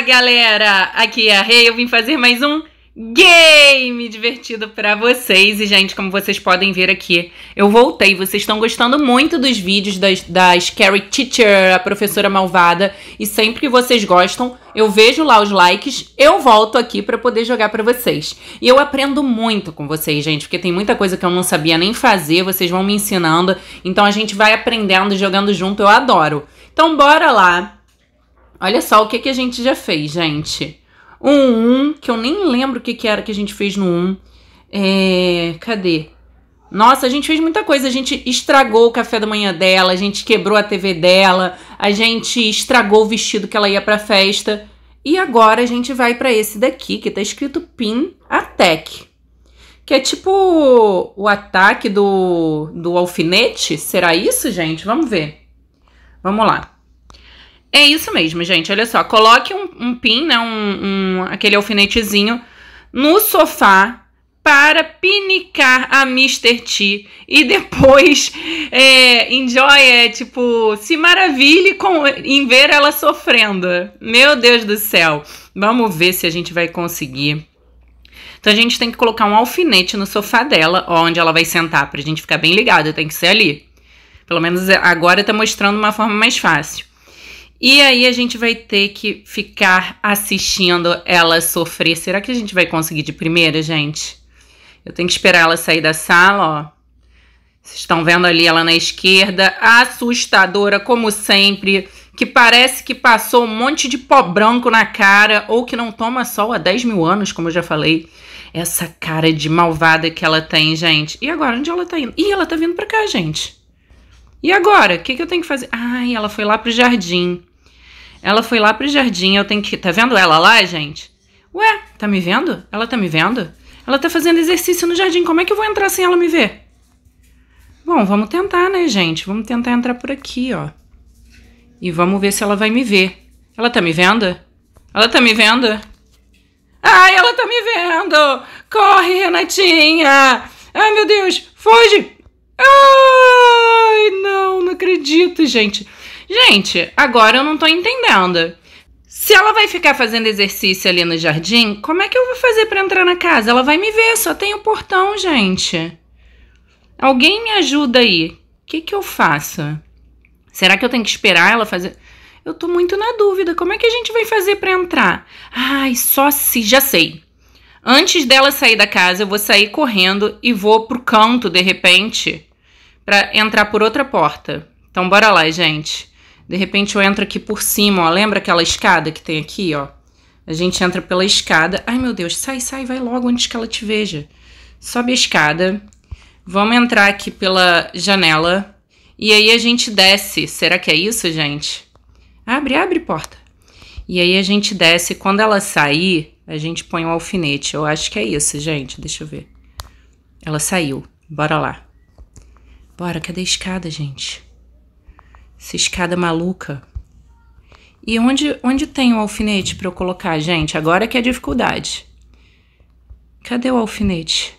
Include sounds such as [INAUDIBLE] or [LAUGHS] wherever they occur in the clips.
galera! Aqui é a Rei, eu vim fazer mais um game divertido para vocês. E, gente, como vocês podem ver aqui, eu voltei. Vocês estão gostando muito dos vídeos das, da Scary Teacher, a professora malvada. E sempre que vocês gostam, eu vejo lá os likes, eu volto aqui para poder jogar para vocês. E eu aprendo muito com vocês, gente, porque tem muita coisa que eu não sabia nem fazer, vocês vão me ensinando. Então a gente vai aprendendo, jogando junto, eu adoro. Então bora lá Olha só o que, que a gente já fez, gente. Um 1, que eu nem lembro o que, que era que a gente fez no 1. É, cadê? Nossa, a gente fez muita coisa. A gente estragou o café da manhã dela, a gente quebrou a TV dela, a gente estragou o vestido que ela ia pra festa. E agora a gente vai para esse daqui, que tá escrito PIN ATEC. Que é tipo o ataque do, do alfinete? Será isso, gente? Vamos ver. Vamos lá. É isso mesmo, gente. Olha só, coloque um, um pin, né, um, um, aquele alfinetezinho, no sofá para pinicar a Mr. T e depois [LAUGHS] é, enjoy, é, tipo, se maravilhe com, em ver ela sofrendo. Meu Deus do céu. Vamos ver se a gente vai conseguir. Então a gente tem que colocar um alfinete no sofá dela, ó, onde ela vai sentar, pra gente ficar bem ligado, tem que ser ali. Pelo menos agora tá mostrando uma forma mais fácil. E aí a gente vai ter que ficar assistindo ela sofrer. Será que a gente vai conseguir de primeira, gente? Eu tenho que esperar ela sair da sala, ó. Vocês estão vendo ali ela na esquerda, assustadora como sempre, que parece que passou um monte de pó branco na cara ou que não toma sol há 10 mil anos, como eu já falei. Essa cara de malvada que ela tem, gente. E agora, onde ela tá indo? Ih, ela tá vindo pra cá, gente. E agora? O que, que eu tenho que fazer? Ai, ela foi lá pro jardim. Ela foi lá pro jardim, eu tenho que. Tá vendo ela lá, gente? Ué, tá me vendo? Ela tá me vendo? Ela tá fazendo exercício no jardim, como é que eu vou entrar sem ela me ver? Bom, vamos tentar, né, gente? Vamos tentar entrar por aqui, ó. E vamos ver se ela vai me ver. Ela tá me vendo? Ela tá me vendo? Ai, ela tá me vendo! Corre, Renatinha! Ai, meu Deus! Foge! Ai, não, não acredito, gente. Gente, agora eu não tô entendendo. Se ela vai ficar fazendo exercício ali no jardim, como é que eu vou fazer para entrar na casa? Ela vai me ver, só tem o portão, gente. Alguém me ajuda aí. O que, que eu faço? Será que eu tenho que esperar ela fazer? Eu tô muito na dúvida. Como é que a gente vai fazer para entrar? Ai, só se já sei. Antes dela sair da casa, eu vou sair correndo e vou pro canto de repente para entrar por outra porta. Então bora lá, gente. De repente eu entro aqui por cima, ó. Lembra aquela escada que tem aqui, ó? A gente entra pela escada. Ai, meu Deus, sai, sai, vai logo antes que ela te veja. Sobe a escada. Vamos entrar aqui pela janela. E aí a gente desce. Será que é isso, gente? Abre, abre porta. E aí a gente desce. Quando ela sair, a gente põe o um alfinete. Eu acho que é isso, gente. Deixa eu ver. Ela saiu. Bora lá. Bora, cadê a escada, gente? escada maluca. E onde, onde tem o alfinete para eu colocar, gente? Agora que é dificuldade. Cadê o alfinete?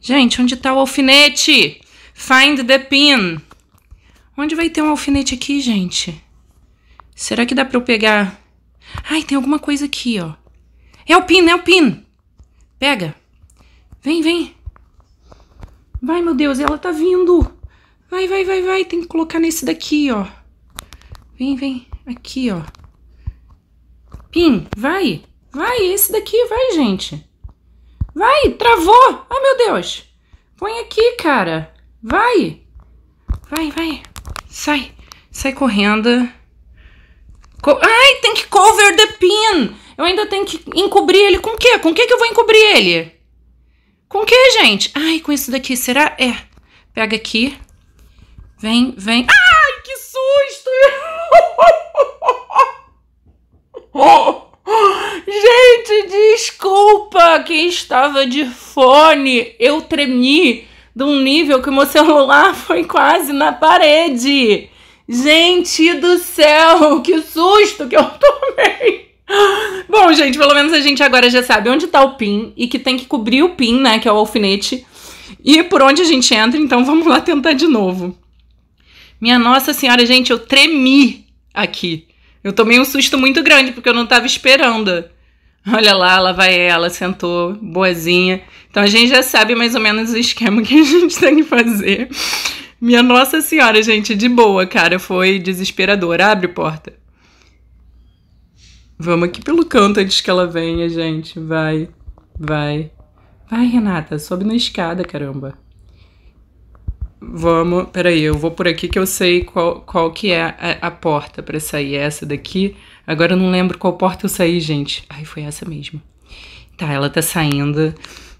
Gente, onde está o alfinete? Find the pin. Onde vai ter um alfinete aqui, gente? Será que dá para eu pegar? Ai, tem alguma coisa aqui, ó. É o pin, é o pin. Pega. Vem, vem. Vai, meu Deus, ela tá vindo. Vai, vai, vai, vai. Tem que colocar nesse daqui, ó. Vem, vem. Aqui, ó. Pim, vai. Vai, esse daqui, vai, gente. Vai, travou. Ai, meu Deus. Põe aqui, cara. Vai. Vai, vai. Sai. Sai correndo. Co Ai, tem que cover the pin. Eu ainda tenho que encobrir ele com o quê? Com o que eu vou encobrir ele? Com o quê, gente? Ai, com isso daqui, será? É. Pega aqui. Vem, vem. Ai, que susto! [LAUGHS] Gente, desculpa quem estava de fone. Eu tremi de um nível que meu celular [LAUGHS] foi quase na parede. Gente do céu, que susto que eu tomei! [LAUGHS] Bom, gente, pelo menos a gente agora já sabe onde tá o pin e que tem que cobrir o pin, né, que é o alfinete, e por onde a gente entra, então vamos lá tentar de novo. Minha Nossa Senhora, gente, eu tremi aqui. Eu tomei um susto muito grande porque eu não estava esperando. Olha lá, lá vai ela, sentou, boazinha. Então a gente já sabe mais ou menos o esquema que a [LAUGHS] gente tem que fazer. Minha Nossa Senhora, gente, de boa, cara, foi desesperador. Abre porta. Vamos aqui pelo canto antes que ela venha, gente. Vai, vai. Vai, Renata, sobe na escada, caramba. Vamos, peraí, eu vou por aqui que eu sei qual, qual que é a, a porta para sair. É essa daqui. Agora eu não lembro qual porta eu saí, gente. Ai, foi essa mesmo. Tá, ela tá saindo.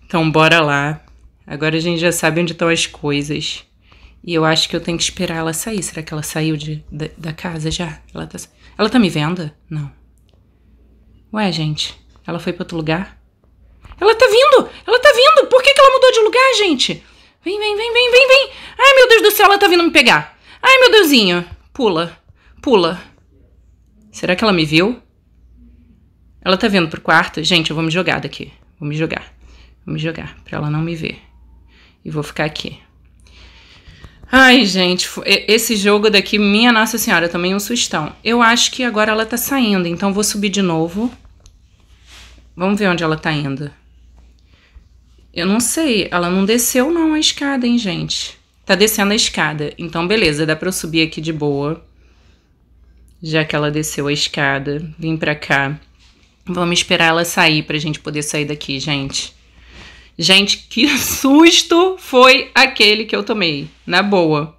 Então bora lá. Agora a gente já sabe onde estão as coisas. E eu acho que eu tenho que esperar ela sair. Será que ela saiu de, da, da casa já? Ela tá, ela tá me vendo? Não. Ué, gente, ela foi para outro lugar? Ela tá vindo! Ela tá vindo! Por que, que ela mudou de lugar, gente? Vem, vem, vem, vem, vem, vem. Ai, meu Deus do céu, ela tá vindo me pegar. Ai, meu Deusinho. Pula, pula. Será que ela me viu? Ela tá vindo pro quarto? Gente, eu vou me jogar daqui. Vou me jogar. Vou me jogar pra ela não me ver. E vou ficar aqui. Ai, gente, esse jogo daqui, minha Nossa Senhora, também um sustão. Eu acho que agora ela tá saindo, então vou subir de novo. Vamos ver onde ela tá indo. Eu não sei, ela não desceu não a escada, hein, gente? Tá descendo a escada. Então, beleza, dá pra eu subir aqui de boa. Já que ela desceu a escada, vim pra cá. Vamos esperar ela sair pra gente poder sair daqui, gente. Gente, que [LAUGHS] susto foi aquele que eu tomei. Na boa.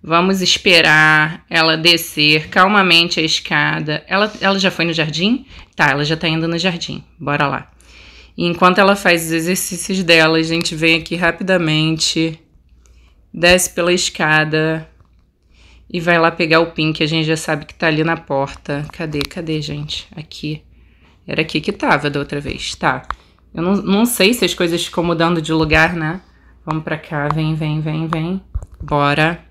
Vamos esperar ela descer calmamente a escada. Ela, ela já foi no jardim? Tá, ela já tá indo no jardim. Bora lá. E enquanto ela faz os exercícios dela, a gente vem aqui rapidamente, desce pela escada e vai lá pegar o pin que a gente já sabe que tá ali na porta. Cadê, cadê, gente? Aqui. Era aqui que tava da outra vez, tá. Eu não, não sei se as coisas ficam mudando de lugar, né? Vamos pra cá, vem, vem, vem, vem. Bora.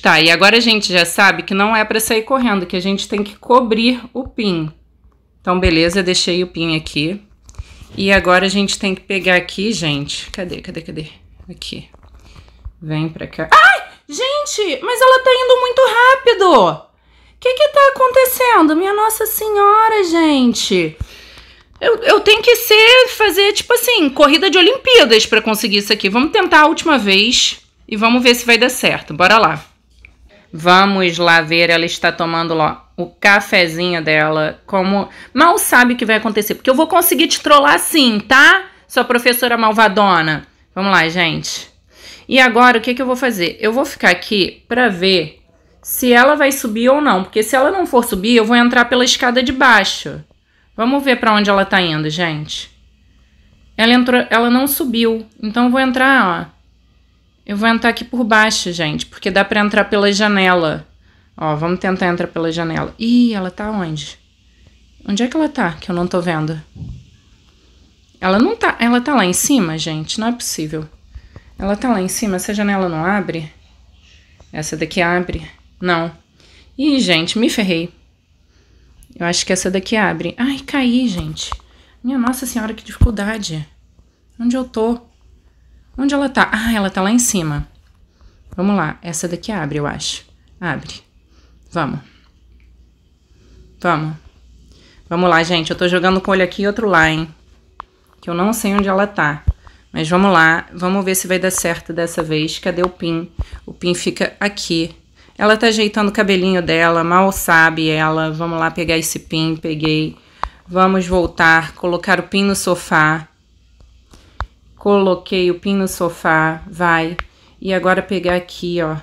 Tá, e agora a gente já sabe que não é para sair correndo, que a gente tem que cobrir o pin. Então, beleza, deixei o pin aqui. E agora a gente tem que pegar aqui, gente. Cadê, cadê, cadê? Aqui. Vem pra cá. Ai! Gente, mas ela tá indo muito rápido! O que que tá acontecendo? Minha Nossa Senhora, gente! Eu, eu tenho que ser, fazer, tipo assim, corrida de Olimpíadas para conseguir isso aqui. Vamos tentar a última vez e vamos ver se vai dar certo. Bora lá. Vamos lá ver, ela está tomando lá o cafezinho dela. Como mal sabe o que vai acontecer, porque eu vou conseguir te trollar sim, tá? Sua professora malvadona. Vamos lá, gente. E agora o que, que eu vou fazer? Eu vou ficar aqui para ver se ela vai subir ou não, porque se ela não for subir, eu vou entrar pela escada de baixo. Vamos ver para onde ela tá indo, gente. Ela entrou, ela não subiu. Então eu vou entrar, ó eu vou entrar aqui por baixo, gente, porque dá para entrar pela janela. Ó, vamos tentar entrar pela janela. Ih, ela tá onde? Onde é que ela tá que eu não tô vendo? Ela não tá... Ela tá lá em cima, gente? Não é possível. Ela tá lá em cima. Essa janela não abre? Essa daqui abre? Não. Ih, gente, me ferrei. Eu acho que essa daqui abre. Ai, caí, gente. Minha nossa senhora, que dificuldade. Onde eu tô? Onde ela tá? Ah, ela tá lá em cima. Vamos lá. Essa daqui abre, eu acho. Abre. Vamos. Vamos. Vamos lá, gente. Eu tô jogando com o olho aqui e outro lá, hein? Que eu não sei onde ela tá. Mas vamos lá. Vamos ver se vai dar certo dessa vez. Cadê o pin? O pin fica aqui. Ela tá ajeitando o cabelinho dela. Mal sabe ela. Vamos lá pegar esse pin. Peguei. Vamos voltar. Colocar o pin no sofá. Coloquei o pin no sofá, vai. E agora pegar aqui, ó.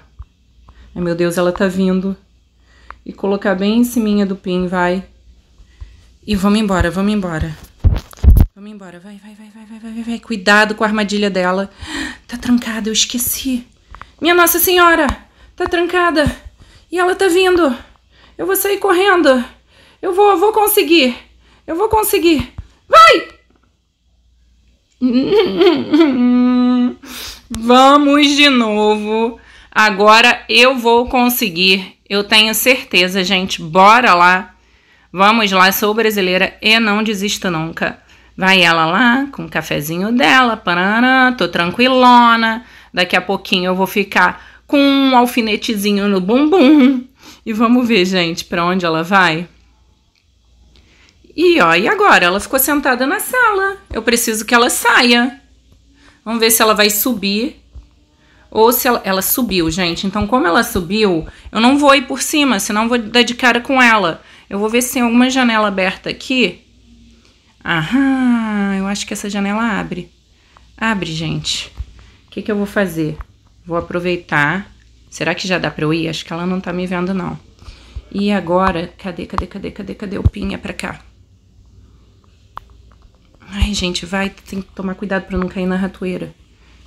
Ai, meu Deus, ela tá vindo. E colocar bem em cima do pin, vai. E vamos embora, vamos embora. Vamos embora, vai, vai, vai, vai, vai, vai, vai. Cuidado com a armadilha dela. Tá trancada, eu esqueci. Minha Nossa Senhora, tá trancada. E ela tá vindo. Eu vou sair correndo. Eu vou, eu vou conseguir. Eu vou conseguir. [LAUGHS] Vamos de novo. Agora eu vou conseguir. Eu tenho certeza, gente. Bora lá. Vamos lá, sou brasileira e não desisto nunca. Vai ela lá com o cafezinho dela, parará, tô tranquilona. Daqui a pouquinho eu vou ficar com um alfinetezinho no bumbum. E vamos ver, gente, para onde ela vai. E ó, e agora? Ela ficou sentada na sala. Eu preciso que ela saia. Vamos ver se ela vai subir. Ou se ela, ela subiu, gente. Então, como ela subiu, eu não vou ir por cima, senão vou dar de cara com ela. Eu vou ver se tem alguma janela aberta aqui. Aham, eu acho que essa janela abre. Abre, gente. O que, que eu vou fazer? Vou aproveitar. Será que já dá pra eu ir? Acho que ela não tá me vendo, não. E agora, cadê, cadê, cadê, cadê, cadê o pinha pra cá? Ai, gente, vai, tem que tomar cuidado pra não cair na ratoeira.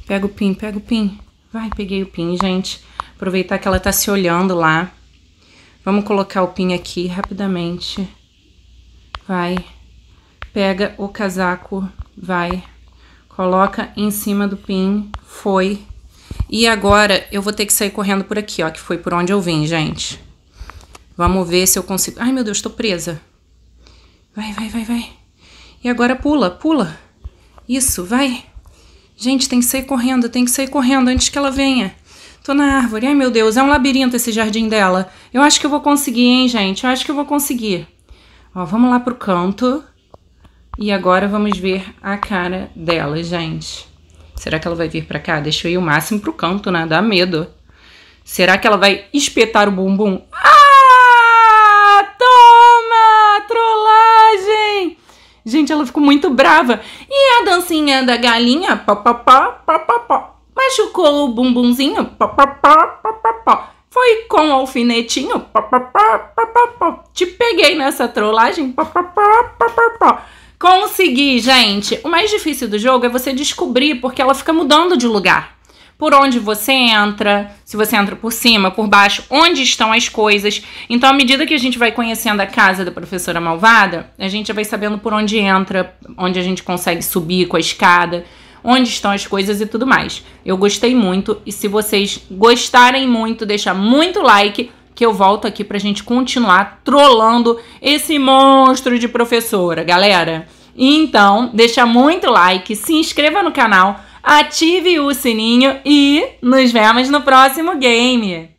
Pega o pin, pega o pin. Vai, peguei o pin, gente. Aproveitar que ela tá se olhando lá. Vamos colocar o pin aqui rapidamente. Vai. Pega o casaco, vai. Coloca em cima do pin, foi. E agora eu vou ter que sair correndo por aqui, ó, que foi por onde eu vim, gente. Vamos ver se eu consigo... Ai, meu Deus, tô presa. Vai, vai, vai, vai. E agora pula, pula. Isso, vai. Gente, tem que sair correndo, tem que sair correndo antes que ela venha. Tô na árvore. Ai, meu Deus, é um labirinto esse jardim dela. Eu acho que eu vou conseguir, hein, gente? Eu acho que eu vou conseguir. Ó, vamos lá pro canto. E agora vamos ver a cara dela, gente. Será que ela vai vir pra cá? Deixa eu ir o máximo pro canto, né? Dá medo. Será que ela vai espetar o bumbum? Gente, ela ficou muito brava. E a dancinha da galinha, Machucou o bumbumzinho, Foi com o alfinetinho, Te peguei nessa trollagem, Consegui, gente. O mais difícil do jogo é você descobrir, porque ela fica mudando de lugar por onde você entra, se você entra por cima, por baixo, onde estão as coisas. Então, à medida que a gente vai conhecendo a casa da professora malvada, a gente já vai sabendo por onde entra, onde a gente consegue subir com a escada, onde estão as coisas e tudo mais. Eu gostei muito e se vocês gostarem muito, deixa muito like que eu volto aqui pra gente continuar trolando esse monstro de professora, galera. Então, deixa muito like, se inscreva no canal ative o sininho e nos vemos no próximo game.